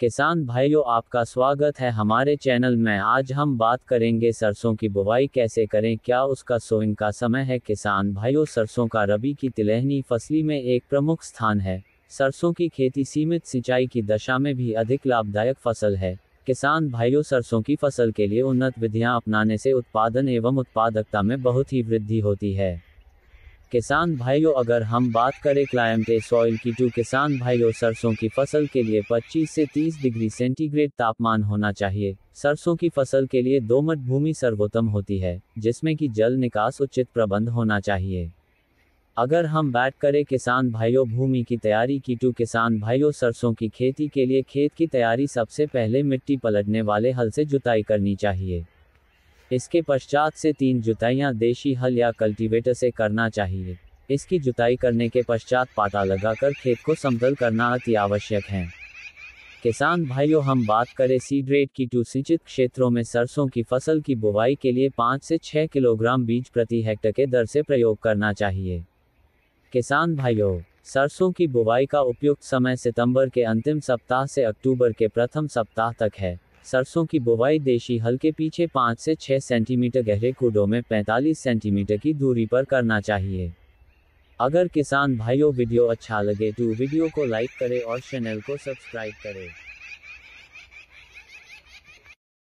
किसान भाइयों आपका स्वागत है हमारे चैनल में आज हम बात करेंगे सरसों की बुवाई कैसे करें क्या उसका सोइंग का समय है किसान भाइयों सरसों का रबी की तिलहनी फसली में एक प्रमुख स्थान है सरसों की खेती सीमित सिंचाई की दशा में भी अधिक लाभदायक फसल है किसान भाइयों सरसों की फसल के लिए उन्नत विधियां अपनाने से उत्पादन एवं उत्पादकता में बहुत ही वृद्धि होती है किसान भाइयों अगर हम बात करें क्लाइमेटे सॉइल की टू किसान भाइयों सरसों की फसल के लिए 25 से 30 डिग्री सेंटीग्रेड तापमान होना चाहिए सरसों की फसल के लिए दोमट भूमि सर्वोत्तम होती है जिसमें कि जल निकास उचित प्रबंध होना चाहिए अगर हम बात करें किसान भाइयों भूमि की तैयारी की टू किसान भाइयों सरसों की खेती के लिए खेत की तैयारी सबसे पहले मिट्टी पलटने वाले हल से जुताई करनी चाहिए इसके पश्चात से तीन जुताइयां देशी हल या कल्टीवेटर से करना चाहिए इसकी जुताई करने के पश्चात पाटा लगाकर खेत को समतल करना अति आवश्यक है किसान भाइयों हम बात करें सीड रेट की टू सिंचित क्षेत्रों में सरसों की फसल की बुवाई के लिए पाँच से छः किलोग्राम बीज प्रति हेक्टर के दर से प्रयोग करना चाहिए किसान भाइयों सरसों की बुवाई का उपयुक्त समय सितंबर के अंतिम सप्ताह से अक्टूबर के प्रथम सप्ताह तक है सरसों की बुवाई देशी हल के पीछे 5 से 6 सेंटीमीटर गहरे कुडों में 45 सेंटीमीटर की दूरी पर करना चाहिए अगर किसान भाइयों वीडियो अच्छा लगे तो वीडियो को लाइक करें और चैनल को सब्सक्राइब करें